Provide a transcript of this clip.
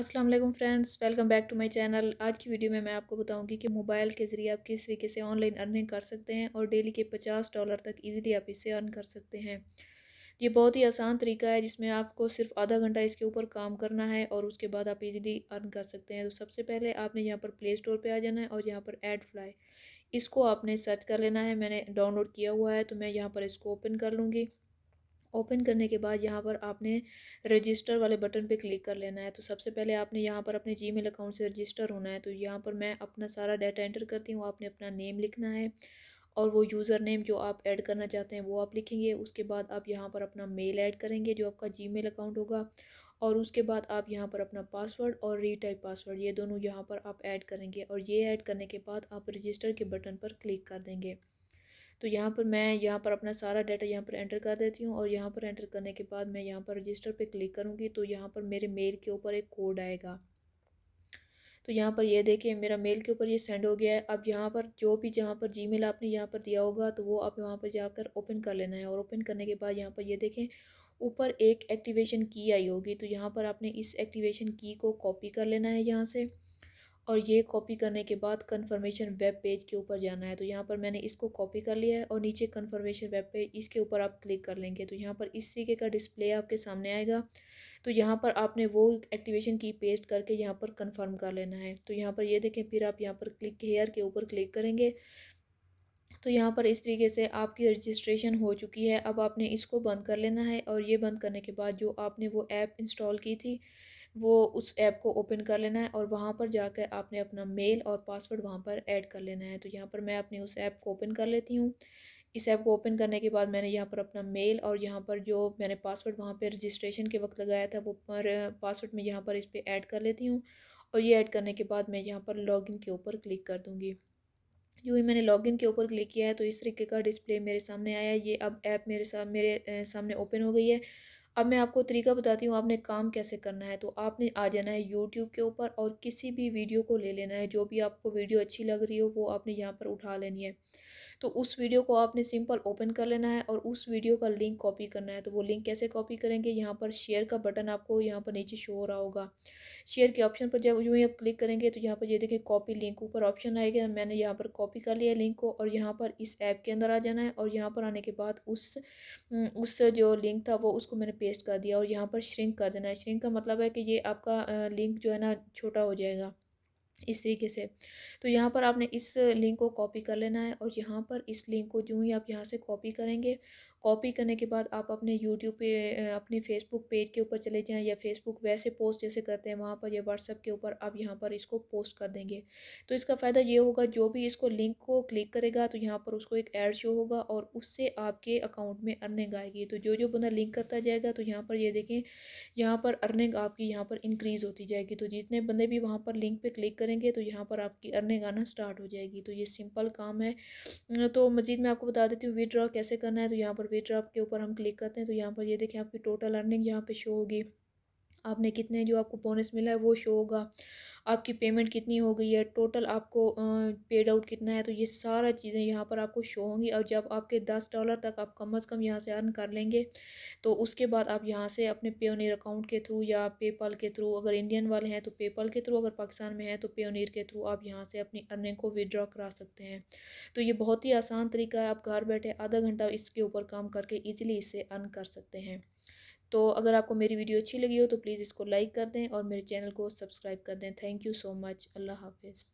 अस्सलाम वालेकुम friends welcome back to my channel आज की वीडियो में मैं आपको बताऊंगी कि मोबाइल के ज़रिए आप किस तरीके से ऑनलाइन अर्निंग कर सकते हैं और डेली के 50 डॉलर तक इजीली आप इससे अर्न कर सकते हैं ये बहुत ही आसान तरीका है जिसमें आपको सिर्फ आधा घंटा इसके ऊपर काम करना है और उसके बाद आप इजीली अर्न कर सकते हैं तो सबसे पहले आपने यहाँ पर प्ले स्टोर पर आ जाना है और यहाँ पर एड फ्लाई इसको आपने सर्च कर लेना है मैंने डाउनलोड किया हुआ है तो मैं यहाँ पर इसको ओपन कर लूँगी ओपन करने के बाद यहाँ पर आपने रजिस्टर वाले बटन पे क्लिक कर लेना है तो सबसे पहले आपने यहाँ पर अपने जी मेल अकाउंट से रजिस्टर होना है तो यहाँ पर मैं अपना सारा डाटा एंटर करती हूँ आपने अपना नेम लिखना है और वो यूज़र नेम जो आप ऐड करना चाहते हैं वो आप लिखेंगे उसके बाद आप यहाँ पर अपना मेल ऐड करेंगे जो आपका जी अकाउंट होगा और उसके बाद आप यहाँ पर अपना पासवर्ड और रीटाइप पासवर्ड ये दोनों यहाँ पर आप ऐड करेंगे और ये ऐड करने के बाद आप रजिस्टर के बटन पर क्लिक कर देंगे तो यहाँ पर मैं यहाँ पर अपना सारा डाटा यहाँ पर एंटर कर देती हूँ और यहाँ पर एंटर करने के बाद मैं यहाँ पर रजिस्टर पर क्लिक करूँगी तो यहाँ पर मेरे मेल के ऊपर एक कोड आएगा तो यहाँ पर ये देखिए मेरा मेल के ऊपर ये सेंड हो गया है अब यहाँ पर जो भी जहाँ पर जी मेल आपने यहाँ पर दिया होगा तो वो आप यहाँ पर जाकर ओपन कर लेना है और ओपन करने के बाद यहाँ पर ये देखें ऊपर एक एक्टिवेशन की आई होगी तो यहाँ पर आपने इस एक्टिवेशन की को कॉपी कर लेना है यहाँ से और ये कॉपी करने के बाद कन्फर्मेशन वेब पेज के ऊपर जाना है तो यहाँ पर मैंने इसको कॉपी कर लिया है और नीचे कन्फर्मेशन वेब पेज इसके ऊपर आप क्लिक कर लेंगे तो यहाँ पर इस तरीके का डिस्प्ले आपके सामने आएगा तो यहाँ पर आपने वो एक्टिवेशन की पेस्ट करके यहाँ पर कन्फर्म कर लेना है तो यहाँ पर ये देखें फिर आप यहाँ पर क्लिक हेयर के ऊपर क्लिक करेंगे तो यहाँ पर इस तरीके से आपकी रजिस्ट्रेशन हो चुकी है अब आपने इसको बंद कर लेना है और ये बंद करने के बाद जो आपने वो ऐप इंस्टॉल की थी वो उस ऐप को ओपन कर लेना है और वहाँ पर जाकर आपने अपना मेल और पासवर्ड वहाँ पर ऐड कर लेना है तो यहाँ पर मैं अपनी उस ऐप को ओपन कर लेती हूँ इस ऐप को ओपन करने के बाद मैंने यहाँ पर अपना मेल और यहाँ पर जो मैंने पासवर्ड वहाँ पर रजिस्ट्रेशन के वक्त लगाया था वो पर पासवर्ड में यहाँ पर इस पर ऐड कर लेती हूँ और ये ऐड करने के बाद मैं यहाँ पर लॉगिन के ऊपर क्लिक कर दूँगी जो ही मैंने लॉगिन के ऊपर क्लिक किया है तो इस तरीके का डिस्प्ले मेरे सामने आया ये अब ऐप मेरे सा मेरे सामने ओपन हो गई है अब मैं आपको तरीका बताती हूँ आपने काम कैसे करना है तो आपने आ जाना है यूट्यूब के ऊपर और किसी भी वीडियो को ले लेना है जो भी आपको वीडियो अच्छी लग रही हो वो आपने यहाँ पर उठा लेनी है तो उस वीडियो को आपने सिंपल ओपन कर लेना है और उस वीडियो का लिंक कॉपी करना है तो वो लिंक कैसे कॉपी करेंगे यहाँ पर शेयर का बटन आपको यहाँ पर नीचे शो हो रहा होगा शेयर के ऑप्शन पर जब यूँ ही आप क्लिक करेंगे तो यहाँ पर ये देखें देखिए कॉपी लिंक ऊपर ऑप्शन आएगा मैंने यहाँ पर कॉपी कर लिया लिंक को और यहाँ पर इस ऐप के अंदर आ जाना है और यहाँ पर आने के बाद उस उस जो लिंक था वो उसको मैंने पेस्ट कर दिया और यहाँ पर श्रिंक कर देना है श्रिंक का मतलब है कि ये आपका लिंक जो है ना छोटा हो जाएगा इस तरीके से तो यहाँ पर आपने इस लिंक को कॉपी कर लेना है और यहाँ पर इस लिंक को जो ही आप यहाँ से कॉपी करेंगे कॉपी करने के बाद आप अपने यूट्यूब पे अपने फेसबुक पेज के ऊपर चले जाएँ या फेसबुक वैसे पोस्ट जैसे करते हैं वहाँ पर या व्हाट्सअप के ऊपर आप यहाँ पर इसको पोस्ट कर देंगे तो इसका फ़ायदा ये होगा जो भी इसको लिंक को क्लिक करेगा तो यहाँ पर उसको एक ऐड शो होगा और उससे आपके अकाउंट में अर्निंग आएगी तो जो जो बंदा लिंक करता जाएगा तो यहाँ पर ये यह देखें यहाँ पर अर्निंग आपकी यहाँ पर इंक्रीज़ होती जाएगी तो जितने बंदे भी वहाँ पर लिंक पर क्लिक करेंगे तो यहाँ पर आपकी अर्निंग आना स्टार्ट हो जाएगी तो ये सिंपल काम है तो मज़ीद मैं आपको बता देती हूँ विदड्रॉ कैसे करना है तो यहाँ पर पे ड्रॉप के ऊपर हम क्लिक करते हैं तो यहाँ पर ये देखें आपकी टोटल अर्निंग यहाँ पे शो होगी आपने कितने जो आपको बोनस मिला है वो शो होगा आपकी पेमेंट कितनी हो गई है टोटल आपको पेड आउट कितना है तो ये सारा चीज़ें यहाँ पर आपको शो होंगी और जब आपके दस डॉलर तक आप कम अज़ कम यहाँ से अर्न कर लेंगे तो उसके बाद आप यहाँ से अपने पेनीर अकाउंट के थ्रू या पेपाल के थ्रू अगर इंडियन वाले हैं तो पेपाल के थ्रू अगर पाकिस्तान में है तो पेनीर के थ्रू आप यहाँ से अपनी अर्निंग को विदड्रॉ करा सकते हैं तो ये बहुत ही आसान तरीका है आप घर बैठे आधा घंटा इसके ऊपर काम करके ईजिली इसे अर्न कर सकते हैं तो अगर आपको मेरी वीडियो अच्छी लगी हो तो प्लीज़ इसको लाइक कर दें और मेरे चैनल को सब्सक्राइब कर दें थैंक यू सो मच अल्लाह हाफिज़